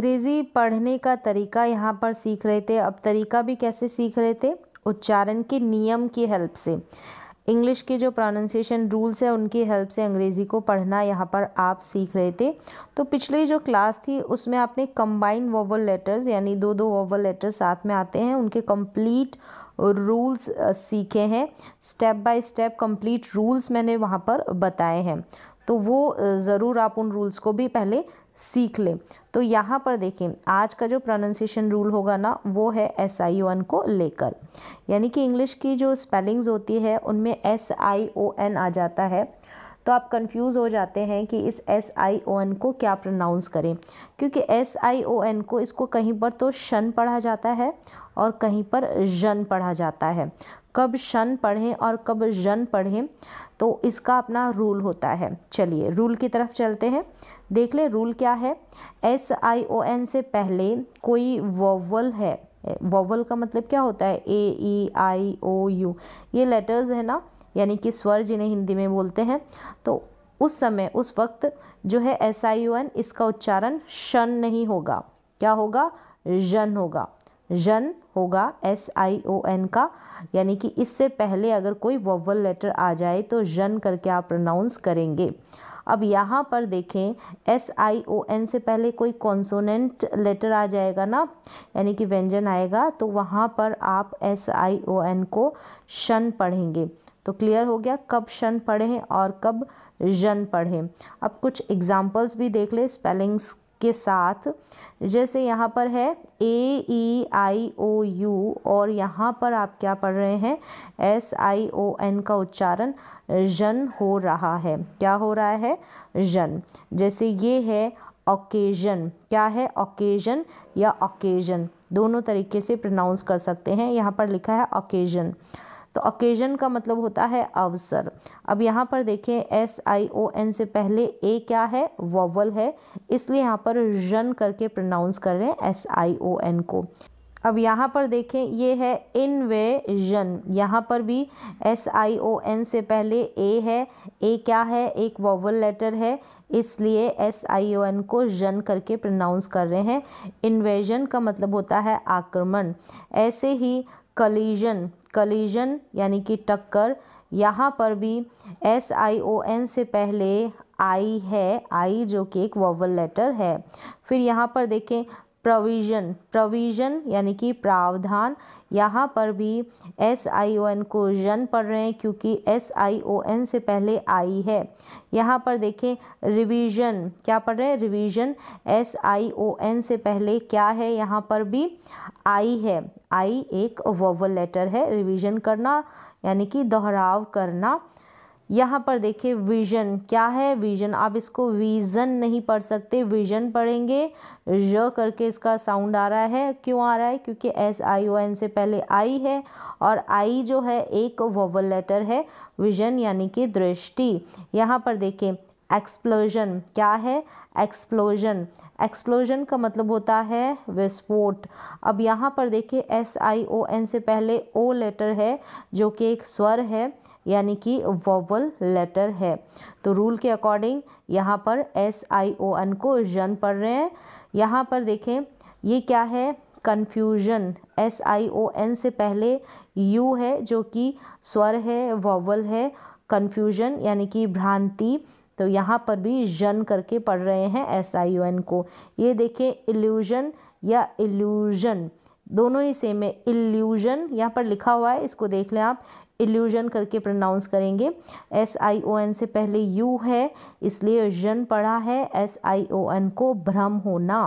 अंग्रेज़ी पढ़ने का तरीका यहाँ पर सीख रहे थे अब तरीका भी कैसे सीख रहे थे उच्चारण के नियम की हेल्प से इंग्लिश के जो प्रोनाउंसिएशन रूल्स हैं उनकी हेल्प से अंग्रेज़ी को पढ़ना यहाँ पर आप सीख रहे थे तो पिछली जो क्लास थी उसमें आपने कंबाइंड वोवल लेटर्स यानी दो दो वोवल लेटर्स साथ में आते हैं उनके कंप्लीट रूल्स सीखे हैं step by step complete rules मैंने वहाँ पर बताए हैं तो वो ज़रूर आप उन रूल्स को भी पहले सीख लें तो यहाँ पर देखें आज का जो प्रोनाउंसिएशन रूल होगा ना वो है एस आई ओ एन को लेकर यानी कि इंग्लिश की जो स्पेलिंग्स होती है उनमें एस आई ओ एन आ जाता है तो आप कंफ्यूज हो जाते हैं कि इस एस आई ओ एन को क्या प्रोनाउंस करें क्योंकि एस आई ओ एन को इसको कहीं पर तो शन पढ़ा जाता है और कहीं पर जन पढ़ा जाता है कब शन पढ़ें और कब जन पढ़ें तो इसका अपना रूल होता है चलिए रूल की तरफ चलते हैं देख ले रूल क्या है एस आई ओ एन से पहले कोई वोवल है वोवल का मतलब क्या होता है ए ई आई ओ यू ये लेटर्स है ना यानी कि स्वर जिन्हें हिंदी में बोलते हैं तो उस समय उस वक्त जो है एस आई ओ एन इसका उच्चारण शन नहीं होगा क्या होगा जन होगा जन होगा एस आई ओ एन का यानी कि इससे पहले अगर कोई वोवल लेटर आ जाए तो जन करके आप प्रोनाउंस करेंगे अब यहाँ पर देखें एस आई ओ एन से पहले कोई कॉन्सोनेंट लेटर आ जाएगा ना यानी कि व्यंजन आएगा तो वहाँ पर आप एस आई ओ एन को शन पढ़ेंगे तो क्लियर हो गया कब शन पढ़ें और कब जन पढ़ें अब कुछ एग्जाम्पल्स भी देख लें स्पेलिंग्स के साथ जैसे यहाँ पर है ए ई आई ओ यू और यहाँ पर आप क्या पढ़ रहे हैं एस आई ओ एन का उच्चारण जन हो रहा है क्या हो रहा है जन जैसे ये है ओकेजन क्या है ओकेजन या ओकेजन दोनों तरीके से प्रोनाउंस कर सकते हैं यहाँ पर लिखा है ओकेजन तो ओकेजन का मतलब होता है अवसर अब यहाँ पर देखें एस आई ओ एन से पहले ए क्या है वॉवल है इसलिए यहाँ पर जन करके प्रोनाउंस कर रहे हैं एस आई ओ एन को अब यहाँ पर देखें ये है इन्वेजन यहाँ पर भी एस आई ओ एन से पहले ए है ए क्या है एक वॉवल लेटर है इसलिए एस आई ओ एन को जन करके प्रनाउंस कर रहे हैं इन्वेजन का मतलब होता है आक्रमण ऐसे ही कलीजन कलीजन यानी कि टक्कर यहाँ पर भी एस आई ओ एन से पहले आई है आई जो कि एक वॉवल लेटर है फिर यहाँ पर देखें प्रोविज़न प्रोविज़न यानी कि प्रावधान यहाँ पर भी एस आई ओ एन को जन पढ़ रहे हैं क्योंकि एस आई ओ एन से पहले आई है यहाँ पर देखें रिवीजन क्या पढ़ रहे हैं revision S I O N से पहले क्या है यहाँ पर भी आई है आई एक वोवल लेटर है रिवीजन करना यानी कि दोहराव करना यहाँ पर देखिए विजन क्या है विजन आप इसको विजन नहीं पढ़ सकते विजन पढ़ेंगे ज करके इसका साउंड आ रहा है क्यों आ रहा है क्योंकि एस आई ओ एन से पहले आई है और आई जो है एक वोवल लेटर है विजन यानी कि दृष्टि यहाँ पर देखिए एक्सप्लोजन क्या है एक्सप्लोजन एक्सप्लोजन का मतलब होता है विस्फोट अब यहाँ पर देखिए एस आई ओ एन से पहले ओ लेटर है जो कि एक स्वर है यानी कि वोवल लेटर है तो रूल के अकॉर्डिंग यहाँ पर एस आई ओ एन को जन पढ़ रहे हैं यहाँ पर देखें ये क्या है confusion S I O N से पहले यू है जो कि स्वर है वोवल है कन्फ्यूजन यानी कि भ्रांति तो यहाँ पर भी जन करके पढ़ रहे हैं एस आई ओ एन को ये देखें इल्यूजन या इल्यूजन दोनों ही सेम है इल्यूजन यहाँ पर लिखा हुआ है इसको देख लें आप इल्यूजन करके प्रोनाउंस करेंगे एस आई ओ एन से पहले यू है इसलिए जन पढ़ा है एस आई ओ एन को भ्रम होना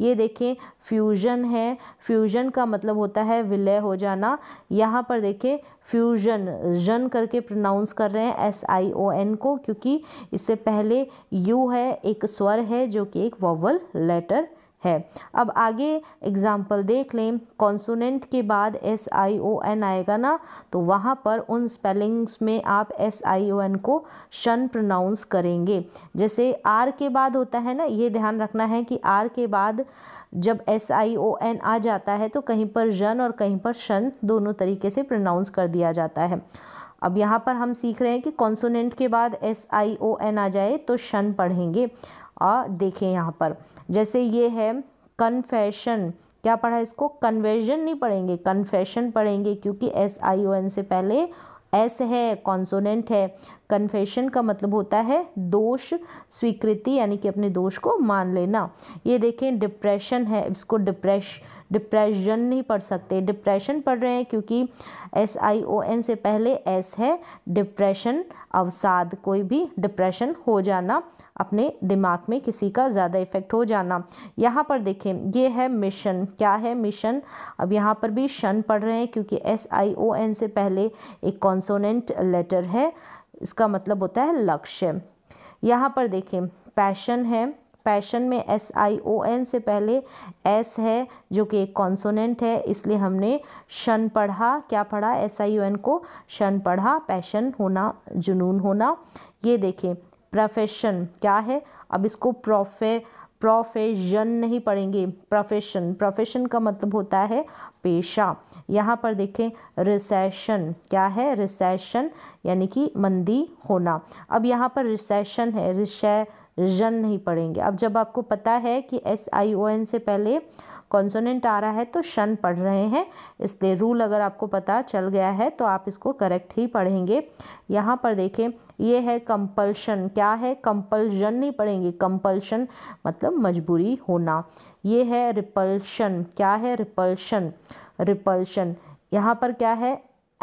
ये देखें फ्यूजन है फ्यूजन का मतलब होता है विलय हो जाना यहाँ पर देखें फ्यूजन जन करके प्रोनाउंस कर रहे हैं एस आई ओ एन को क्योंकि इससे पहले यू है एक स्वर है जो कि एक वॉवल लेटर है अब आगे एग्ज़ाम्पल देख लें कॉन्सोनेंट के बाद एस आई ओ एन आएगा ना तो वहाँ पर उन स्पेलिंग्स में आप एस आई ओ एन को शन प्रोनाउंस करेंगे जैसे आर के बाद होता है ना ये ध्यान रखना है कि आर के बाद जब एस आई ओ एन आ जाता है तो कहीं पर जन और कहीं पर शन दोनों तरीके से प्रोनाउंस कर दिया जाता है अब यहाँ पर हम सीख रहे हैं कि कॉन्सोनेंट के बाद एस आई ओ एन आ जाए तो शन पढ़ेंगे और देखें यहाँ पर जैसे ये है कन्फेशन क्या पढ़ा है इसको कन्वेजन नहीं पढ़ेंगे कन्फेशन पढ़ेंगे क्योंकि एस आई ओ एन से पहले एस है कॉन्सोनेंट है कन्फेशन का मतलब होता है दोष स्वीकृति यानी कि अपने दोष को मान लेना ये देखें डिप्रेशन है इसको डिप्रेश डिप्रेशन नहीं पढ़ सकते डिप्रेशन पढ़ रहे हैं क्योंकि एस आई ओ एन से पहले एस है डिप्रेशन अवसाद कोई भी डिप्रेशन हो जाना अपने दिमाग में किसी का ज़्यादा इफ़ेक्ट हो जाना यहाँ पर देखें ये है मिशन क्या है मिशन अब यहाँ पर भी शन पढ़ रहे हैं क्योंकि एस आई ओ एन से पहले एक कॉन्सोनेंट लेटर है इसका मतलब होता है लक्ष्य यहाँ पर देखें पैशन है पैशन में एस आई ओ एन से पहले एस है जो कि एक कॉन्सोनेंट है इसलिए हमने शन पढ़ा क्या पढ़ा एस आई ओ एन को शन पढ़ा पैशन होना जुनून होना ये देखें प्रोफेशन क्या है अब इसको प्रोफे प्रोफेशन नहीं पढ़ेंगे प्रोफेशन प्रोफेशन का मतलब होता है पेशा यहाँ पर देखें रिसेशन क्या है रिसेशन यानी कि मंदी होना अब यहाँ पर रिसेशन है रिसे जन नहीं पढ़ेंगे अब जब आपको पता है कि एस आई ओ एन से पहले कॉन्सोनेंट आ रहा है तो शन पढ़ रहे हैं इसलिए रूल अगर आपको पता चल गया है तो आप इसको करेक्ट ही पढ़ेंगे यहाँ पर देखें ये है कंपल्शन क्या है कंपल्शन नहीं पढ़ेंगे कंपल्शन मतलब मजबूरी होना ये है रिपल्शन क्या है रिपल्शन रिपल्शन यहाँ पर क्या है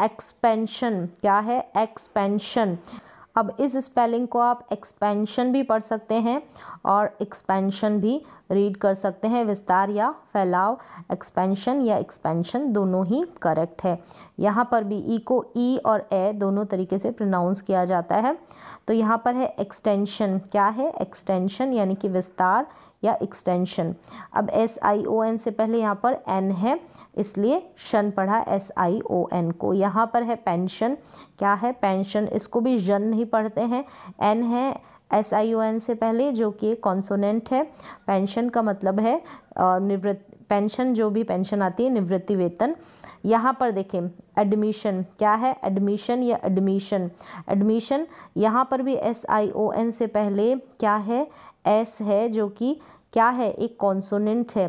एक्सपेंशन क्या है एक्सपेंशन अब इस स्पेलिंग को आप एक्सपेंशन भी पढ़ सकते हैं और एक्सपेंशन भी रीड कर सकते हैं विस्तार या फैलाव एक्सपेंशन या एक्सपेंशन दोनों ही करेक्ट है यहाँ पर भी ई e को ई e और ए दोनों तरीके से प्रोनाउंस किया जाता है तो यहाँ पर है एक्सटेंशन क्या है एक्सटेंशन यानी कि विस्तार या एक्सटेंशन अब एस आई ओ एन से पहले यहाँ पर एन है इसलिए शन पढ़ा एस आई ओ एन को यहाँ पर है पेंशन क्या है पेंशन इसको भी जन नहीं पढ़ते हैं एन है एस आई ओ एन से पहले जो कि एक कॉन्सोनेंट है पेंशन का मतलब है निवृत्त पेंशन जो भी पेंशन आती है निवृत्ति वेतन यहाँ पर देखें एडमिशन क्या है एडमिशन या एडमिशन एडमिशन यहाँ पर भी एस आई ओ एन से पहले क्या है एस है जो कि क्या है एक कॉन्सोनेंट है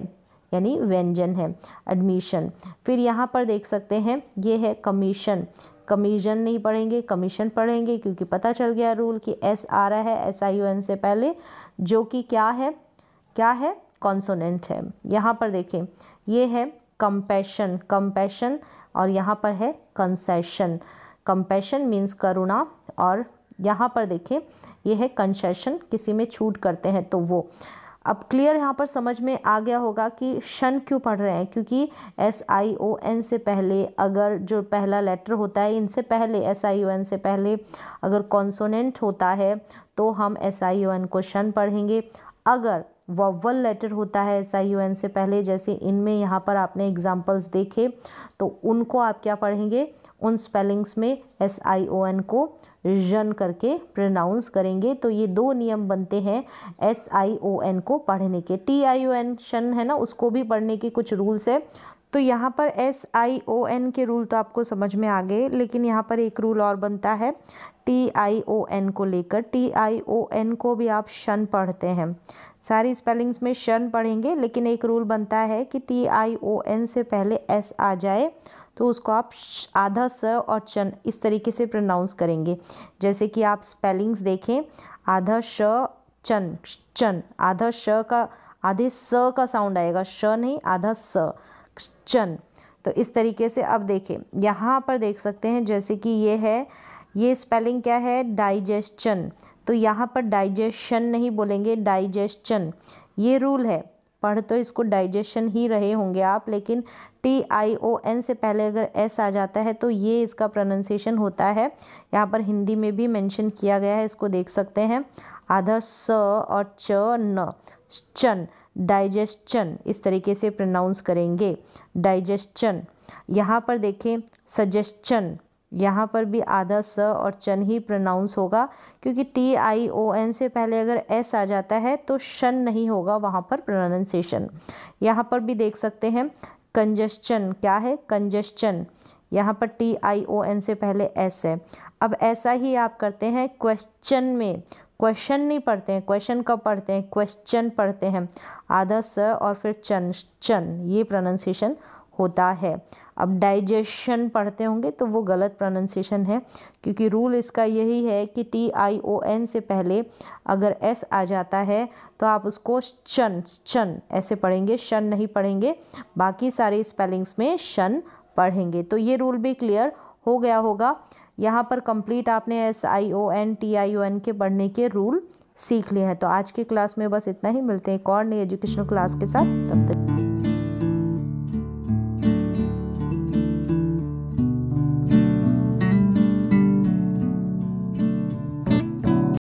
यानी व्यंजन है एडमिशन फिर यहाँ पर देख सकते हैं ये है कमीशन कमीशन नहीं पढ़ेंगे कमीशन पढ़ेंगे क्योंकि पता चल गया रूल कि एस आ रहा है एस आई यू एन से पहले जो कि क्या है क्या है कॉन्सोनेंट है यहाँ पर देखें ये है कंपैशन कंपैशन और यहाँ पर है कंसेशन कंपैशन मीन्स करुणा और यहाँ पर देखिए ये है कंसेशन किसी में छूट करते हैं तो वो अब क्लियर यहाँ पर समझ में आ गया होगा कि शन क्यों पढ़ रहे हैं क्योंकि एस आई ओ एन से पहले अगर जो पहला लेटर होता है इनसे पहले एस आई ओ एन से पहले अगर कॉन्सोनेंट होता है तो हम एस आई ओ एन को शन पढ़ेंगे अगर वॉवल लेटर होता है एस आई ओ एन से पहले जैसे इनमें यहाँ पर आपने एग्जाम्पल्स देखे तो उनको आप क्या पढ़ेंगे उन स्पेलिंग्स में एस आई ओ एन को जन करके प्रनाउंस करेंगे तो ये दो नियम बनते हैं एस आई ओ एन को पढ़ने के टी आई ओ एन शन है ना उसको भी पढ़ने के कुछ रूल्स है तो यहाँ पर एस आई ओ एन के रूल तो आपको समझ में आ गए लेकिन यहाँ पर एक रूल और बनता है टी आई ओ एन को लेकर टी आई ओ एन को भी आप शन पढ़ते हैं सारी स्पेलिंग्स में शन पढ़ेंगे लेकिन एक रूल बनता है कि टी आई ओ एन से पहले एस आ जाए तो उसको आप आधा स और चन इस तरीके से प्रोनाउंस करेंगे जैसे कि आप स्पेलिंग्स देखें आधा श चन चन आधा श का आधे स का साउंड आएगा श नहीं आधा स चन तो इस तरीके से अब देखें यहाँ पर देख सकते हैं जैसे कि ये है ये स्पेलिंग क्या है डाइजेशन तो यहाँ पर डाइजेशन नहीं बोलेंगे डाइजेशन ये रूल है पढ़ तो इसको डाइजेशन ही रहे होंगे आप लेकिन टी आई ओ एन से पहले अगर एस आ जाता है तो ये इसका प्रोनाउंसिएशन होता है यहाँ पर हिंदी में भी मेंशन किया गया है इसको देख सकते हैं आधा स और च न चन डाइजेस्टन इस तरीके से प्रोनाउंस करेंगे डाइजेस्टन यहाँ पर देखें सजेस्चन यहाँ पर भी आधा स और चन ही प्रोनाउंस होगा क्योंकि टी आई ओ एन से पहले अगर एस आ जाता है तो शन नहीं होगा वहाँ पर प्रोनाउंसिएशन यहाँ पर भी देख सकते हैं कंजेशन क्या है कंजेशन यहाँ पर टी आई ओ एन से पहले एस है अब ऐसा ही आप करते हैं क्वेश्चन में क्वेश्चन नहीं पढ़ते हैं क्वेश्चन कब पढ़ते हैं क्वेश्चन पढ़ते हैं आधा स और फिर चन चन ये प्रोनाउंसिएशन होता है अब डाइजेशन पढ़ते होंगे तो वो गलत प्रोनाउंसिएशन है क्योंकि रूल इसका यही है कि टी आई ओ एन से पहले अगर एस आ जाता है तो आप उसको शन शन ऐसे पढ़ेंगे शन नहीं पढ़ेंगे बाकी सारे स्पेलिंग्स में शन पढ़ेंगे तो ये रूल भी क्लियर हो गया होगा यहाँ पर कंप्लीट आपने S I O N T I O N के पढ़ने के रूल सीख लिए हैं तो आज के क्लास में बस इतना ही मिलते हैं एक और नई एजुकेशनल क्लास के साथ तब तक